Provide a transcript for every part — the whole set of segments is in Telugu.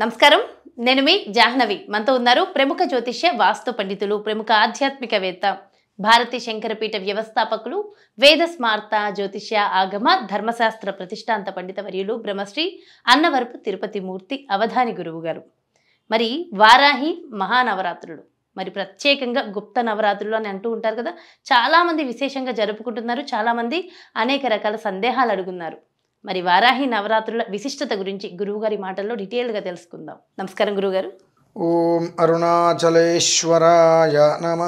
నమస్కారం నేను మీ జాహ్నవి మనతో ఉన్నారు ప్రముఖ జ్యోతిష్య వాస్తు పండితులు ప్రముఖ ఆధ్యాత్మికవేత్త భారతీ శంకరపీఠ వ్యవస్థాపకులు వేద స్మార్త జ్యోతిష్య ఆగమ ధర్మశాస్త్ర ప్రతిష్టాంత పండిత వర్యులు బ్రహ్మశ్రీ అన్నవరపు తిరుపతి మూర్తి అవధాని గురువు గారు మరి వారాహి మహానవరాత్రులు మరి ప్రత్యేకంగా గుప్త నవరాత్రులు అని అంటూ ఉంటారు కదా చాలామంది విశేషంగా జరుపుకుంటున్నారు చాలామంది అనేక రకాల సందేహాలు అడుగున్నారు మరి వారాహి నవరాత్రుల విశిష్టత గురించి గురువుగారి మాటల్లో డీటెయిల్గా తెలుసుకుందాం నమస్కారం గురువుగారు ఓం అరుణాచలేశ్వరాయ నమ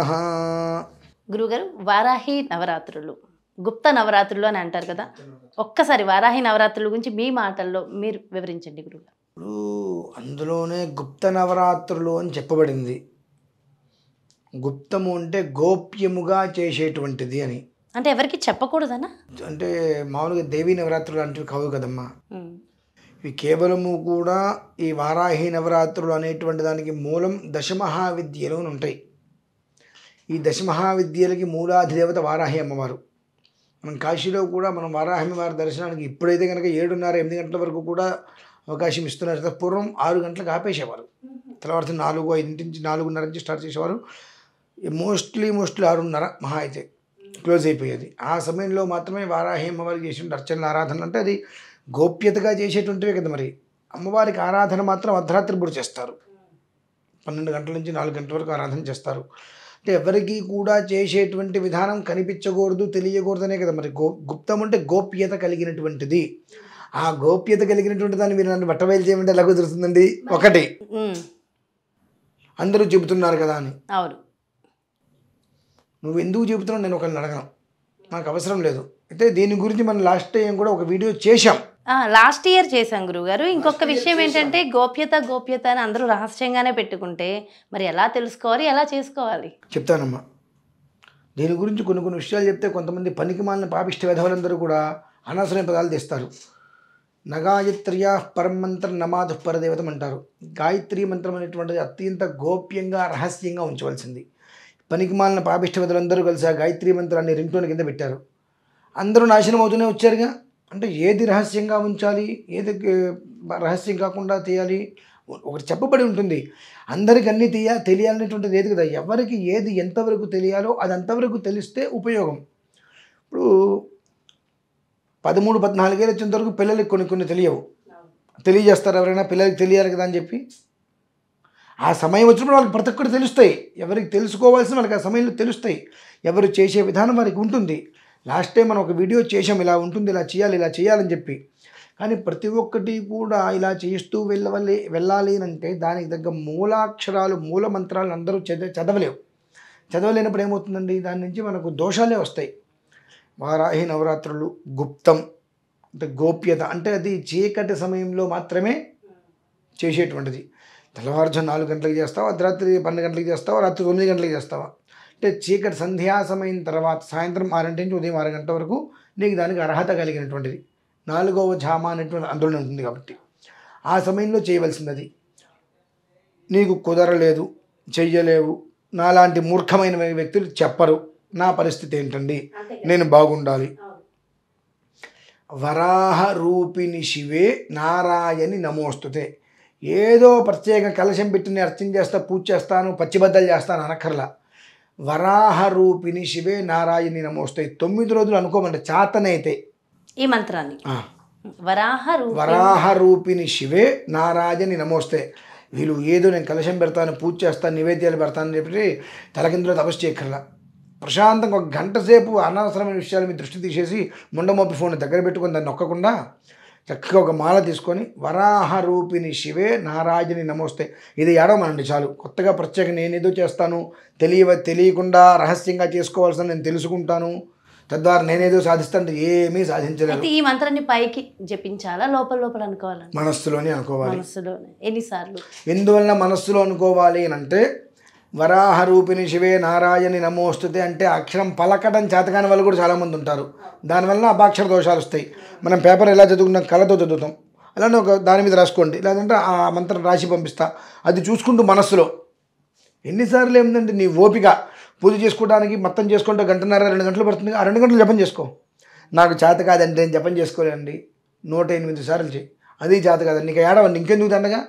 గురువుగారు వారాహి నవరాత్రులు గుప్త నవరాత్రులు అని అంటారు కదా ఒక్కసారి వారాహి నవరాత్రుల గురించి మీ మాటల్లో మీరు వివరించండి గురువుగారు ఇప్పుడు అందులోనే గుప్త నవరాత్రులు అని చెప్పబడింది గుప్తము అంటే గోప్యముగా చేసేటువంటిది అని అంటే ఎవరికి చెప్పకూడదనా అంటే మామూలుగా దేవీ నవరాత్రులు అంటే కావు కదమ్మా ఇవి కేవలము కూడా ఈ వారాహి నవరాత్రులు అనేటువంటి దానికి మూలం దశమహావిద్యలు ఉంటాయి ఈ దశమహావిద్యలకి మూలాధిదేవత వారాహి అమ్మవారు మనం కాశీలో కూడా మనం వారాహి అమ్మవారి దర్శనానికి ఇప్పుడైతే కనుక ఏడున్నర ఎనిమిది గంటల వరకు కూడా అవకాశం ఇస్తున్నారు పూర్వం ఆరు గంటలకు ఆపేసేవారు తర్వాత నాలుగు ఐదింటి నుంచి నాలుగున్నర నుంచి స్టార్ట్ చేసేవారు మోస్ట్లీ మోస్ట్లీ ఆరున్నర మహా అయితే క్లోజ్ అయిపోయేది ఆ సమయంలో మాత్రమే వారాహి అమ్మవారికి చేసిన అర్చనలు ఆరాధన అంటే అది గోప్యతగా చేసేటువంటివే కదా మరి అమ్మవారికి ఆరాధన మాత్రం అర్ధరాత్రి కూడా చేస్తారు పన్నెండు గంటల నుంచి నాలుగు గంటల వరకు ఆరాధన చేస్తారు అంటే ఎవరికీ కూడా చేసేటువంటి విధానం కనిపించకూడదు తెలియకూడదు అనే కదా మరి గో గుప్తం అంటే గోప్యత కలిగినటువంటిది ఆ గోప్యత కలిగినటువంటి దాన్ని మీరు నన్ను బట్టబయలు చేయమంటే ఎలా కుదురుతుందండి ఒకటి అందరూ చెబుతున్నారు కదా అని అవును నువ్వు ఎందుకు చెబుతున్నావు నేను ఒకరిని అడగను నాకు అవసరం లేదు అయితే దీని గురించి మనం లాస్ట్ టైం కూడా ఒక వీడియో చేశాం లాస్ట్ ఇయర్ చేశాం గురుగారు ఇంకొక విషయం ఏంటంటే గోప్యత గోప్యత అని అందరూ రహస్యంగానే పెట్టుకుంటే మరి ఎలా తెలుసుకోవాలి ఎలా చేసుకోవాలి చెప్తానమ్మా దీని గురించి కొన్ని కొన్ని విషయాలు చెప్తే కొంతమంది పనికి మాలిన పాపిష్ట విధవులందరూ కూడా అనవసరమైన పదాలు తెస్తారు నగాయత్రియ పరమంత్ర నమాధు పరదేవతం అంటారు గాయత్రి మంత్రం అనేటువంటిది అత్యంత గోప్యంగా రహస్యంగా ఉంచవలసింది పనికిమాలిన పాపిష్టవేతలందరూ కలిసి ఆ గాయత్రి మంత్రాన్ని రింగ్టోన్ కింద పెట్టారు అందరూ నాశనం అవుతూనే వచ్చారుగా అంటే ఏది రహస్యంగా ఉంచాలి ఏది రహస్యం కాకుండా తీయాలి ఒకటి చెప్పబడి ఉంటుంది అందరికి అన్నీ తీయ తెలియాలనేటువంటిది లేదు కదా ఎవరికి ఏది ఎంతవరకు తెలియాలో అది అంతవరకు తెలిస్తే ఉపయోగం ఇప్పుడు పదమూడు పద్నాలుగేళ్ళు వచ్చిన వరకు పిల్లలకి కొన్ని కొన్ని తెలియవు తెలియజేస్తారు ఎవరైనా పిల్లలకి తెలియాలి కదా అని చెప్పి ఆ సమయం వచ్చినప్పుడు వాళ్ళకి ప్రతి ఒక్కటి తెలుస్తాయి ఎవరికి తెలుసుకోవాల్సిన వాళ్ళకి ఆ సమయంలో తెలుస్తాయి ఎవరు చేసే విధానం వారికి ఉంటుంది లాస్ట్ టైం మనం ఒక వీడియో చేసాం ఇలా ఉంటుంది ఇలా చేయాలి ఇలా చేయాలని చెప్పి కానీ ప్రతి ఒక్కటి కూడా ఇలా చేస్తూ వెళ్ళవలి వెళ్ళాలి అంటే దానికి తగ్గ మూలాక్షరాలు మూల మంత్రాలు అందరూ చద చదవలేవు చదవలేనప్పుడు ఏమవుతుందండి దాని నుంచి మనకు దోషాలే వస్తాయి వారాహి నవరాత్రులు గుప్తం అంటే గోప్యత అంటే అది చీకటి సమయంలో మాత్రమే చేసేటువంటిది తెల్లవారుజాము నాలుగు గంటలకు చేస్తావా అర్ధరాత్రి పన్నెండు గంటలకు చేస్తావా రాత్రి తొమ్మిది గంటలకు చేస్తావా అంటే చీకటి సంధ్యాసమైన తర్వాత సాయంత్రం ఆరింటి నుంచి ఉదయం ఆరు గంటల వరకు నీకు దానికి అర్హత కలిగినటువంటిది నాలుగవ జామ అనేటువంటి ఆందోళన ఉంటుంది కాబట్టి ఆ సమయంలో చేయవలసినది నీకు కుదరలేదు చెయ్యలేవు నాలాంటి మూర్ఖమైన వ్యక్తులు చెప్పరు నా పరిస్థితి ఏంటండి నేను బాగుండాలి వరాహ రూపిణి శివే నారాయణి నమోస్తుతే ఏదో ప్రత్యేక కలశం పెట్టిన అర్చన చేస్తా పూజ చేస్తాను పచ్చిబద్దలు చేస్తాను అనక్కర్లా వరాహ రూపిణి శివే నారాయణి నమోస్తాయి తొమ్మిది రోజులు అనుకోమంటే చాతనైతే ఈ మంత్రాన్ని వరాహ వరాహ రూపిణి శివే నారాయణి నమోస్తే వీళ్ళు ఏదో నేను కలశం పెడతాను పూజ చేస్తాను నివేద్యాలు పెడతాను చెప్పి తలకిందులో తపస్సు చేయకర్లా ప్రశాంతంగా ఒక గంట సేపు అనవసరమైన విషయాలు మీ దృష్టి తీసేసి ముండమోపి ఫోన్ దగ్గర పెట్టుకుని దాన్ని నొక్కకుండా చక్కగా ఒక మాల తీసుకొని వరాహ రూపిణి శివే నారాజుని నమోస్తే ఇది ఏడవమనండి చాలు కొత్తగా ప్రత్యేక నేను ఏదో చేస్తాను తెలియ తెలియకుండా రహస్యంగా చేసుకోవాల్సిన నేను తెలుసుకుంటాను తద్వారా నేనేదో సాధిస్తాను ఏమీ సాధించలేదు ఈ మంత్రాన్ని పైకి జపించాలా లోపల లోపల అనుకోవాలి మనస్సులోనే అనుకోవాలి మనస్సులోనే ఎన్నిసార్లు ఎందువల్ల మనస్సులో అనుకోవాలి అని అంటే వరాహరూపిణి శివే నారాయణి నమోస్తుతే అంటే అక్షరం పలకడం చేతకాని వాళ్ళు కూడా చాలామంది ఉంటారు దానివల్ల అపాక్షర దోషాలు వస్తాయి మనం పేపర్ ఎలా చదువుకున్నాం కళతో చదువుతాం అలానే ఒక దాని మీద రాసుకోండి లేదంటే ఆ మంత్రం రాసి పంపిస్తా అది చూసుకుంటూ మనస్సులో ఎన్నిసార్లు ఏంటంటే నీ ఓపిక పూజ చేసుకోవడానికి మొత్తం చేసుకుంటే గంటన్నర రెండు గంటలు పడుతుంది ఆ రెండు గంటలు జపం చేసుకో నాకు చేత కాదంటే నేను జపం చేసుకోలేండి నూట ఎనిమిది సార్లు చేయి అది చేత కాదండి నీకు ఏడవండి ఇంకెందుకు తండగా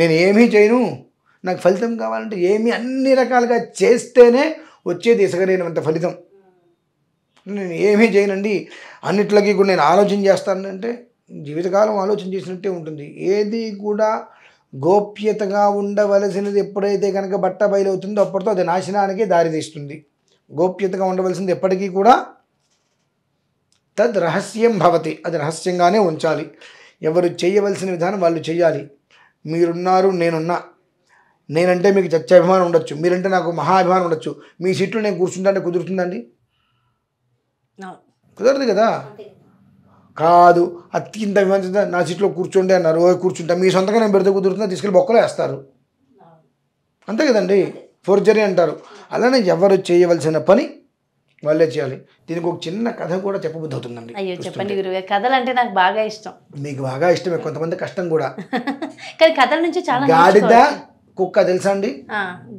నేను ఏమీ చేయను నాకు ఫలితం కావాలంటే ఏమి అన్ని రకాలుగా చేస్తేనే వచ్చేది ఇసగలేనంత ఫలితం నేను ఏమీ చేయనండి అన్నిట్లకి కూడా నేను ఆలోచన చేస్తానంటే జీవితకాలం ఆలోచన చేసినట్టే ఉంటుంది ఏది కూడా గోప్యతగా ఉండవలసినది ఎప్పుడైతే కనుక బట్ట బయలవుతుందో అప్పటితో అది నాశనానికి దారితీస్తుంది గోప్యతగా ఉండవలసింది ఎప్పటికీ కూడా తద్ రహస్యం భవతి అది రహస్యంగానే ఉంచాలి ఎవరు చేయవలసిన విధానం వాళ్ళు చేయాలి మీరున్నారు నేనున్నా నేనంటే మీకు అభిమానం ఉండొచ్చు మీరంటే నాకు మహా అభిమానం ఉండొచ్చు మీ సీట్లో నేను కూర్చుంటే కుదురుతుందండి కుదరదు కదా కాదు అత్యంత అభిమానించిందా నా సీట్లో కూర్చోండి అన్నారు కూర్చుంటా మీ సొంతంగా నేను పెడితే కుదురుతుందా తీసుకెళ్ళి బొక్కలు వేస్తారు అంతే కదండి ఫోర్జరీ అంటారు అలానే ఎవరు చేయవలసిన పని వాళ్ళే చేయాలి దీనికి ఒక చిన్న కథ కూడా చెప్పబుద్ధి అవుతుందండి అయ్యో చెప్పండి గురువు కథలు అంటే నాకు బాగా ఇష్టం మీకు బాగా ఇష్టమే కొంతమంది కష్టం కూడా కానీ కథల నుంచి చాలా గాడిద కుక్క తెలుసా అండి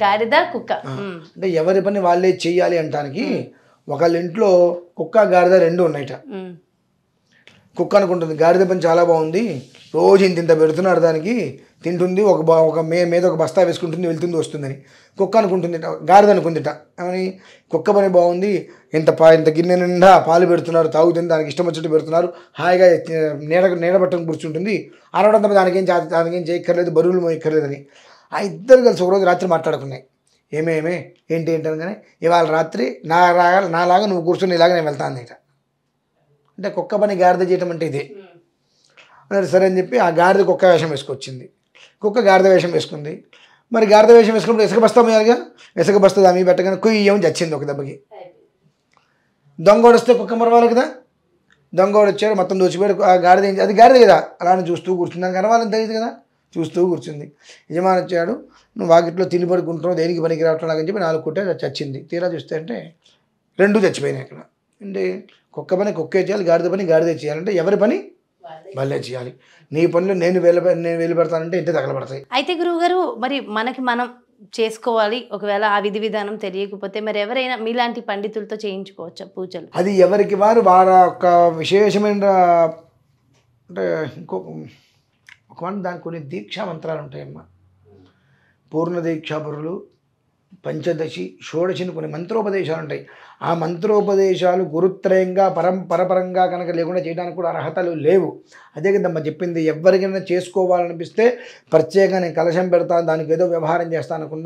గారిద కుక్క అంటే ఎవరి పని వాళ్ళే చెయ్యాలి అంటానికి ఒకళ్ళ ఇంట్లో కుక్క గారిద రెండు ఉన్నాయట కుక్క అనుకుంటుంది గారిద పని చాలా బాగుంది రోజు ఇంత ఇంత పెడుతున్నాడు దానికి తింటుంది ఒక ఒక మే మీద ఒక బస్తా వేసుకుంటుంది వెళ్తుంది వస్తుందని కుక్క అనుకుంటుంది గారిద అనుకుందిట అని కుక్క పని బాగుంది ఇంత పా ఇంత గిన్నె నిండా పాలు పెడుతున్నారు తాగుతుంది దానికి ఇష్టం వచ్చినట్టు పెడుతున్నారు హాయిగా నీడ నీడబట్టడం కూర్చుంటుంది అరవడం దానికి ఏం దానికి ఏం చేయక్కర్లేదు బరువులు మోయక్కర్లేదని ఆ ఇద్దరు కలిసి ఒకరోజు రాత్రి మాట్లాడుకున్నాయి ఏమేమే ఏంటి ఏంటి అనగానే ఇవాళ రాత్రి నా రాగా నాలాగా నువ్వు కూర్చొని ఇలాగ నేను వెళ్తాను ఇట అంటే కుక్క పని గాడిద చేయటం అంటే ఇదే అన్నారు సరే అని చెప్పి ఆ గాడిద కుక్క వేషం వేసుకొచ్చింది కుక్క గాడిద వేషం వేసుకుంది మరి గాడిద వేషం వేసుకున్నప్పుడు ఇసుక బస్తా మీరుగా ఇసుక బస్తా మీ పెట్టగానే కుయ్యమని చచ్చింది ఒక దెబ్బకి దొంగోడు వస్తే కుక్క మరవాలి కదా దొంగోడు వచ్చారు మొత్తం దోచిపోయాడు ఆ గాడిద అది గాడిద కదా అలానే చూస్తూ కూర్చున్నాను కనవాలని తెలియదు కదా చూస్తూ కూర్చుంది యజమాని వచ్చాడు నువ్వు వాకిట్లో తిని పడుకుంటున్నావు దేనికి పనికి రావట్లా అని చెప్పి నాలుగు కొట్టే చచ్చింది తీరా చూస్తే అంటే రెండు చచ్చిపోయినాయి అక్కడ అంటే కుక్క పని కుక్కే చేయాలి గాడిద పని గాడిదే చేయాలంటే ఎవరి పని భలే చేయాలి నీ పనులు నేను వేలు నేను వేలు పెడతానంటే ఇంటి తగలబడతాయి అయితే గురువుగారు మరి మనకి మనం చేసుకోవాలి ఒకవేళ ఆ విధి విధానం తెలియకపోతే మరి ఎవరైనా మీలాంటి పండితులతో చేయించుకోవచ్చా పూజలు అది ఎవరికి వారు వారి యొక్క విశేషమైన అంటే ఇంకో ఒకవేళ దానికి కొన్ని దీక్షా మంత్రాలు ఉంటాయమ్మా పూర్ణ దీక్షాపురులు పంచదశి షోడశిని కొన్ని మంత్రోపదేశాలు ఉంటాయి ఆ మంత్రోపదేశాలు గురుత్రయంగా పరం పరపరంగా కనుక లేకుండా చేయడానికి కూడా అర్హతలు లేవు అదే కదమ్మ చెప్పింది ఎవరికైనా చేసుకోవాలనిపిస్తే ప్రత్యేకంగా నేను కలశం పెడతాను దానికి ఏదో వ్యవహారం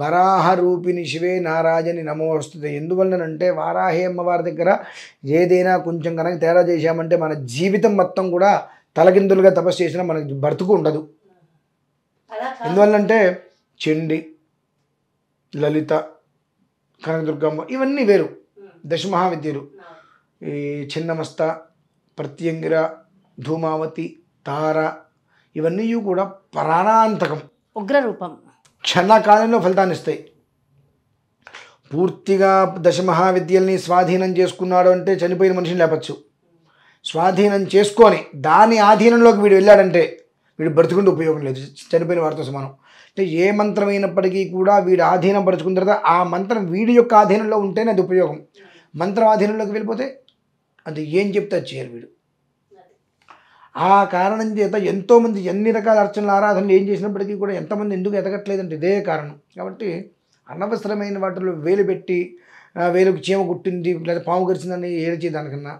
వరాహ రూపిణి శివే నారాజని నమో వస్తుంది ఎందువల్లనంటే వారాహి అమ్మవారి దగ్గర ఏదైనా కొంచెం కనుక తేడా చేశామంటే మన జీవితం మొత్తం కూడా తలగిందులుగా తపస్సు చేసినా మనకి బ్రతుకు ఉండదు ఎందువల్లంటే చెండి లలిత కనకదుర్గమ్మ ఇవన్నీ వేరు దశమహావిద్యలు ఈ చిన్నమస్త ప్రత్యంగిర ధూమావతి తార ఇవన్నీ కూడా ప్రాణాంతకం ఉగ్రరూపం క్షణకాలంలో ఫలితాన్ని ఇస్తాయి పూర్తిగా దశమహావిద్యల్ని స్వాధీనం చేసుకున్నాడు అంటే చనిపోయిన మనిషిని లేపచ్చు స్వాధీనం చేసుకొని దాని ఆధీనంలోకి వీడు వెళ్ళాడంటే వీడు బ్రతుకుంటే ఉపయోగం లేదు చనిపోయిన వారితో సమానం అంటే ఏ మంత్రమైనప్పటికీ కూడా వీడు ఆధీనం పరుచుకున్న తర్వాత ఆ మంత్రం వీడి యొక్క ఆధీనంలో ఉంటేనే అది ఉపయోగం మంత్రం ఆధీనంలోకి వెళ్ళిపోతే అది ఏం చెప్తే చేయాలి వీడు ఆ కారణం చేత ఎంతోమంది ఎన్ని రకాల అర్చనలు ఆరాధనలు ఏం చేసినప్పటికీ కూడా ఎంతమంది ఎందుకు ఎదగట్లేదంటే ఇదే కారణం కాబట్టి అనవసరమైన వాటిలో వేలు పెట్టి వేలుకు చీమ కుట్టింది లేదా పాము గరిచిందని ఏది దానికన్నా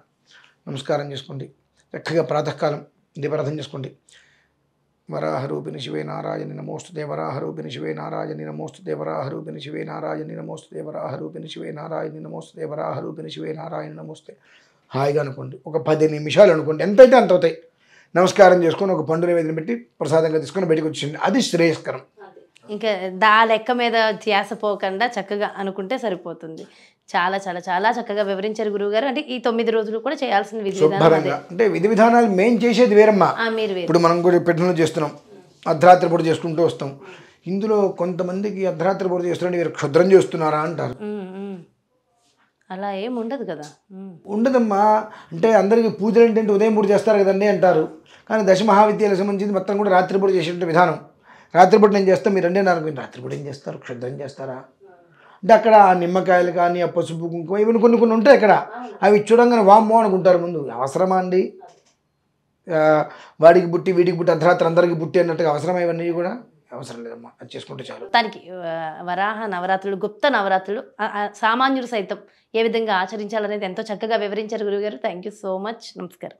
నమస్కారం చేసుకోండి చక్కగా ప్రాతకాలం దీపారాధన చేసుకోండి వరాహరూపిణి శివే నారాయణ నమోస్తు దేవరాహరూపిణి శివే నారాయణ నమోస్తు దేవరాహరూపిణి శివే నారాయణ నమోస్తు దేవరాహరూపిణి శివే నారాయణ నమోస్తు దేవరాహరూపిణి శివే నారాయణ నమోస్తే హాయిగా అనుకోండి ఒక పది నిమిషాలు అనుకోండి ఎంతైతే అంత అవుతాయి నమస్కారం చేసుకొని ఒక పండు నివేదన పెట్టి ప్రసాదంగా తీసుకొని బయటకు వచ్చింది అది శ్రేయస్కరం ఇంకా దా లెక్క మీద ధ్యాస పోకుండా చక్కగా అనుకుంటే సరిపోతుంది చాలా చాలా చాలా చక్కగా వివరించారు గురువుగారు అంటే ఈ తొమ్మిది రోజులు కూడా చేయాల్సిన విధి అంటే విధి విధానాలు మేం చేసేది వేరమ్మా మీరు ఇప్పుడు మనం కూడా పెట్టిన చేస్తున్నాం అర్ధరాత్రి పూట చేసుకుంటూ వస్తాం ఇందులో కొంతమందికి అర్ధరాత్రి పూట చేస్తున్నాడు వీరు క్షుద్రం చేస్తున్నారా అంటారు అలా ఏం ఉండదు కదా ఉండదమ్మా అంటే అందరికీ పూజలు ఏంటంటే ఉదయం పూట చేస్తారు కదండి అంటారు కానీ దశ మహావిద్యాలయం సంబంధించింది మొత్తం కూడా రాత్రిపూట చేసేటువంటి విధానం రాత్రిపూట నేను చేస్తాను మీరు అండి నాకు రాత్రిపూట ఏం చేస్తారు క్షుద్రం చేస్తారా అంటే అక్కడ నిమ్మకాయలు కానీ ఆ పసుపు కుంకుమ ఇవన్నీ కొన్ని కొన్ని ఉంటాయి అక్కడ అవి చూడంగానే వామ్మో అనుకుంటారు ముందు అవసరమా అండి వాడికి బుట్టి వీడికి బుట్టి అర్ధరాత్రి అందరికి బుట్టి అన్నట్టుగా అవసరమా ఇవన్నీ కూడా అవసరం లేదమ్మా అది చేసుకుంటే చాలు దానికి వరాహ నవరాత్రులు గుప్త నవరాత్రులు సామాన్యుడు సైతం ఏ విధంగా ఆచరించాలనేది ఎంతో చక్కగా వివరించారు గురువుగారు థ్యాంక్ యూ సో మచ్ నమస్కారం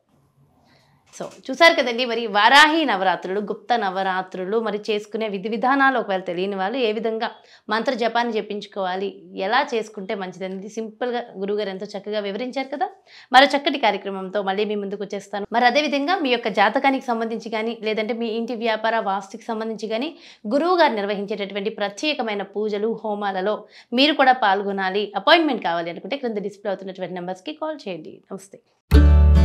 సో చూసారు కదండి మరి వారాహి నవరాత్రులు గుప్త నవరాత్రులు మరి చేసుకునే విధి విధానాలు ఒకవేళ తెలియని వాళ్ళు ఏ విధంగా మంత్ర జపాన్ని చెప్పించుకోవాలి ఎలా చేసుకుంటే అనేది సింపుల్గా గురువుగారు ఎంతో చక్కగా వివరించారు కదా మరో చక్కటి కార్యక్రమంతో మళ్ళీ మీ ముందుకు వచ్చేస్తాను మరి అదేవిధంగా మీ యొక్క జాతకానికి సంబంధించి కానీ లేదంటే మీ ఇంటి వ్యాపార వాస్తుకి సంబంధించి కానీ గురువు గారు నిర్వహించేటటువంటి ప్రత్యేకమైన పూజలు హోమాలలో మీరు కూడా పాల్గొనాలి అపాయింట్మెంట్ కావాలి అనుకుంటే క్రింద డిస్ప్లే అవుతున్నటువంటి నెంబర్స్కి కాల్ చేయండి నమస్తే